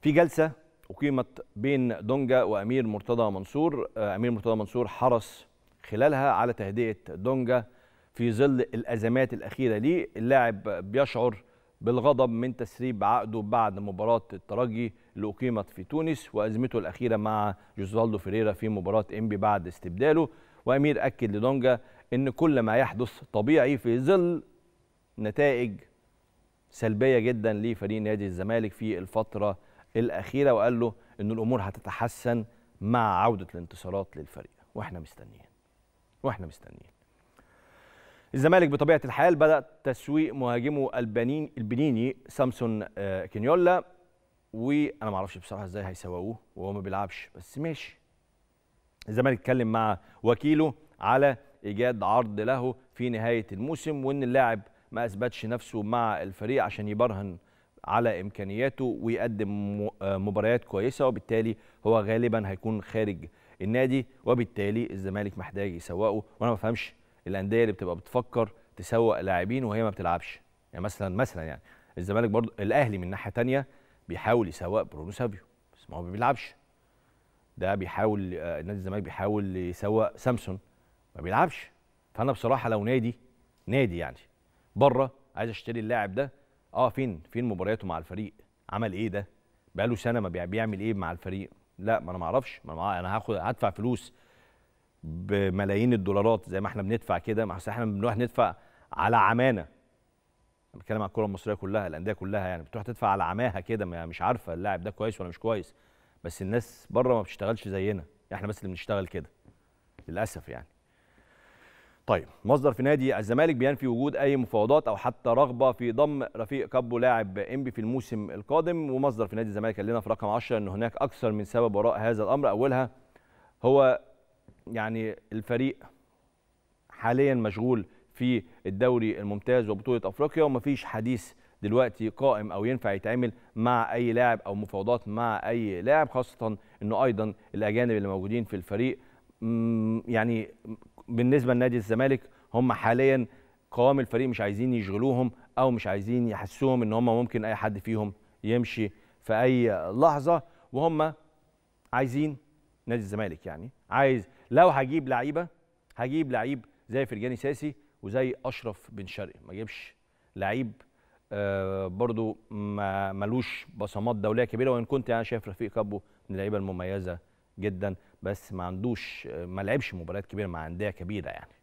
في جلسة أقيمت بين دونجا وأمير مرتضى منصور آه، أمير مرتضى منصور حرص خلالها على تهدئة دونجا في ظل الأزمات الأخيرة ليه اللاعب بيشعر بالغضب من تسريب عقده بعد مباراة الترجي اللي أقيمت في تونس وأزمته الأخيرة مع جوزالدو فيريرا في مباراة إنبي بعد استبداله وأمير أكد لدونجا إن كل ما يحدث طبيعي في ظل نتائج سلبية جدا لفريق نادي الزمالك في الفترة الاخيره وقال له ان الامور هتتحسن مع عوده الانتصارات للفريق واحنا مستنيين واحنا مستنيين الزمالك بطبيعه الحال بدا تسويق مهاجمه البنين البنيني سامسون آه، كينيولا وانا ما اعرفش بصراحه ازاي هيسوقوه وهو ما بيلعبش بس ماشي الزمالك اتكلم مع وكيله على ايجاد عرض له في نهايه الموسم وان اللاعب ما اثبتش نفسه مع الفريق عشان يبرهن على امكانياته ويقدم آه، مباريات كويسه وبالتالي هو غالبا هيكون خارج النادي وبالتالي الزمالك محتاج يسوقه وانا ما بفهمش الانديه اللي بتبقى بتفكر تسوق لاعبين وهي ما بتلعبش يعني مثلا مثلا يعني الزمالك برضه الاهلي من ناحيه ثانيه بيحاول يسوق برونو سابيو بس ما هو ما بيلعبش ده بيحاول آه، نادي الزمالك بيحاول يسوق سامسون ما بيلعبش فانا بصراحه لو نادي نادي يعني بره عايز اشتري اللاعب ده اه فين فين مبارياته مع الفريق عمل ايه ده بقاله سنه ما بيعمل ايه مع الفريق لا ما انا ما اعرفش ما انا, هاخد هدفع فلوس بملايين الدولارات زي ما احنا بندفع كده ما احنا بنروح ندفع على عمانه انا بتكلم على الكره المصريه كلها الانديه كلها يعني بتروح تدفع على عماها كده مش عارفه اللاعب ده كويس ولا مش كويس بس الناس بره ما بتشتغلش زينا احنا بس اللي بنشتغل كده للاسف يعني طيب مصدر في نادي الزمالك بينفي وجود اي مفاوضات او حتى رغبه في ضم رفيق كابو لاعب انبي في الموسم القادم ومصدر في نادي الزمالك قال لنا في رقم 10 ان هناك اكثر من سبب وراء هذا الامر اولها هو يعني الفريق حاليا مشغول في الدوري الممتاز وبطوله افريقيا ومفيش حديث دلوقتي قائم او ينفع يتعمل مع اي لاعب او مفاوضات مع اي لاعب خاصه انه ايضا الاجانب اللي موجودين في الفريق يعني بالنسبه لنادي الزمالك هم حاليا قوام الفريق مش عايزين يشغلوهم او مش عايزين يحسوهم ان هم ممكن اي حد فيهم يمشي في اي لحظه وهم عايزين نادي الزمالك يعني عايز لو هجيب لعيبه هجيب لعيب زي فرجاني ساسي وزي اشرف بن شرقي ما اجيبش لعيب آه برضو ملوش بصمات دوليه كبيره وان كنت انا يعني شايف رفيق كابو من اللعيبه المميزه جدا بس ما عندوش ما لعبش مباريات كبيره مع انديه كبيره يعني